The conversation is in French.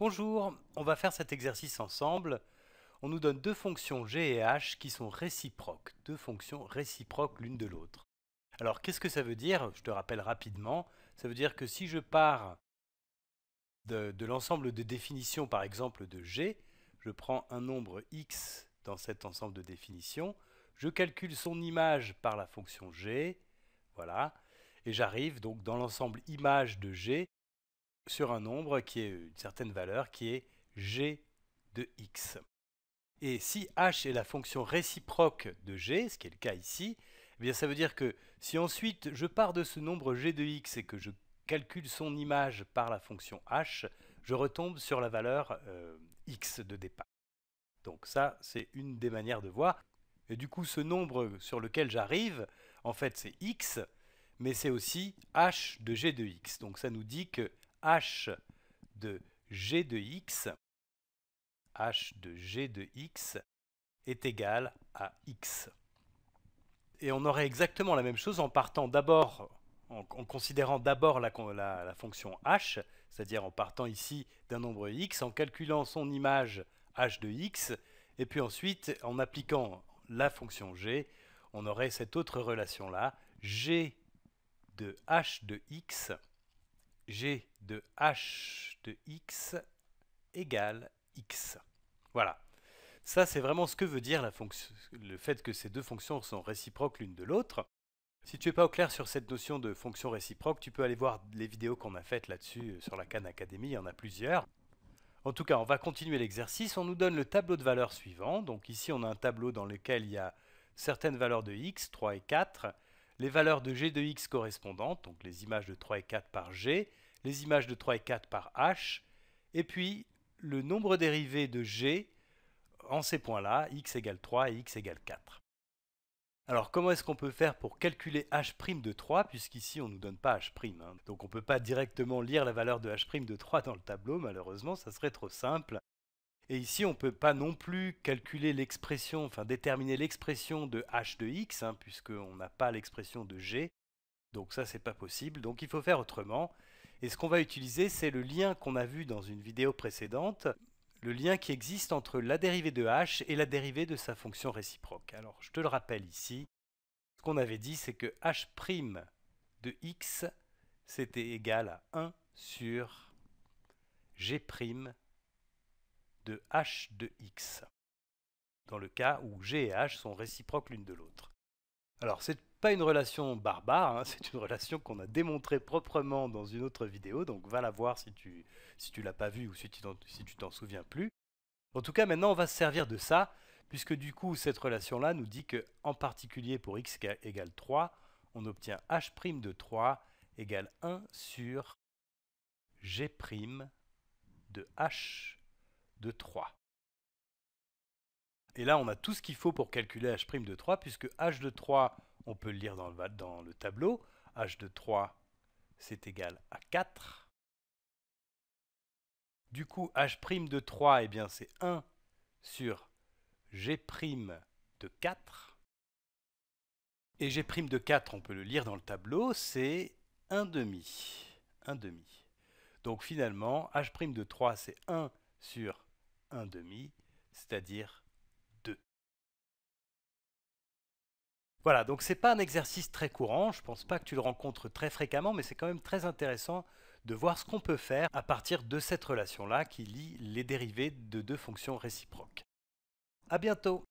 Bonjour, on va faire cet exercice ensemble. On nous donne deux fonctions g et h qui sont réciproques, deux fonctions réciproques l'une de l'autre. Alors qu'est-ce que ça veut dire Je te rappelle rapidement, ça veut dire que si je pars de, l'ensemble de définitions, par exemple de g, je prends un nombre x dans cet ensemble de définitions, je calcule son image par la fonction g, voilà, et j'arrive donc dans l'ensemble image de g sur un nombre qui est une certaine valeur qui est g de x. Et si h est la fonction réciproque de g, ce qui est le cas ici, eh bien ça veut dire que si ensuite je pars de ce nombre g de x et que je calcule son image par la fonction h, je retombe sur la valeur euh, x de départ. Donc ça, c'est une des manières de voir. Et du coup, ce nombre sur lequel j'arrive, en fait, c'est x, mais c'est aussi h de g de x. Donc ça nous dit que h de g de x, h de g de x est égal à x. Et on aurait exactement la même chose en partant d'abord, en, considérant d'abord la fonction h, c'est-à-dire en partant ici d'un nombre x, en calculant son image h de x, et puis ensuite en appliquant la fonction g, on aurait cette autre relation-là, g de h de x g de h de x égale x. Voilà. Ça, c'est vraiment ce que veut dire le fait que ces deux fonctions sont réciproques l'une de l'autre. Si tu n'es pas au clair sur cette notion de fonction réciproque, tu peux aller voir les vidéos qu'on a faites là-dessus euh, sur la Khan Academy, il y en a plusieurs. En tout cas, on va continuer l'exercice. On nous donne le tableau de valeurs suivant. Donc ici, on a un tableau dans lequel il y a certaines valeurs de x, 3 et 4, les valeurs de G de X correspondantes, donc les images de 3 et 4 par G, les images de 3 et 4 par H, et puis le nombre dérivé de G en ces points-là, X égale 3 et X égale 4. Alors comment est-ce qu'on peut faire pour calculer h' de 3 puisqu'ici on ne nous donne pas h', hein. donc on ne peut pas directement lire la valeur de h' de 3 dans le tableau, malheureusement ça serait trop simple. Et ici, on ne peut pas non plus calculer l'expression, enfin déterminer l'expression de h de x, hein, puisqu'on n'a pas l'expression de g. Donc ça, n'est pas possible. Donc il faut faire autrement. Et ce qu'on va utiliser, c'est le lien qu'on a vu dans une vidéo précédente, le lien qui existe entre la dérivée de h et la dérivée de sa fonction réciproque. Alors je te le rappelle ici, ce qu'on avait dit, c'est que h' de x, c'était égal à 1 sur g' de h de x, dans le cas où g et h sont réciproques l'une de l'autre. Alors, ce n'est pas une relation barbare, hein, c'est une relation qu'on a démontrée proprement dans une autre vidéo, donc va la voir si tu si tu l'as pas vue ou si tu si t'en souviens plus. En tout cas, maintenant, on va se servir de ça, puisque du coup, cette relation-là nous dit que, en particulier pour x égale 3, on obtient h' de 3 égale 1 sur g' de h de 3. Et là, on a tout ce qu'il faut pour calculer h' de 3, puisque h de 3, on peut le lire dans le, tableau. h de 3, c'est égal à 4. Du coup, h' de 3, eh bien, c'est 1 sur g' de 4. Et g' de 4, on peut le lire dans le tableau, c'est 1 demi. 1 demi. Donc finalement, h' de 3, c'est 1 sur 1 demi, c'est-à-dire 2. Voilà, donc ce n'est pas un exercice très courant, je ne pense pas que tu le rencontres très fréquemment, mais c'est quand même très intéressant de voir ce qu'on peut faire à partir de cette relation-là qui lie les dérivés de deux fonctions réciproques. À bientôt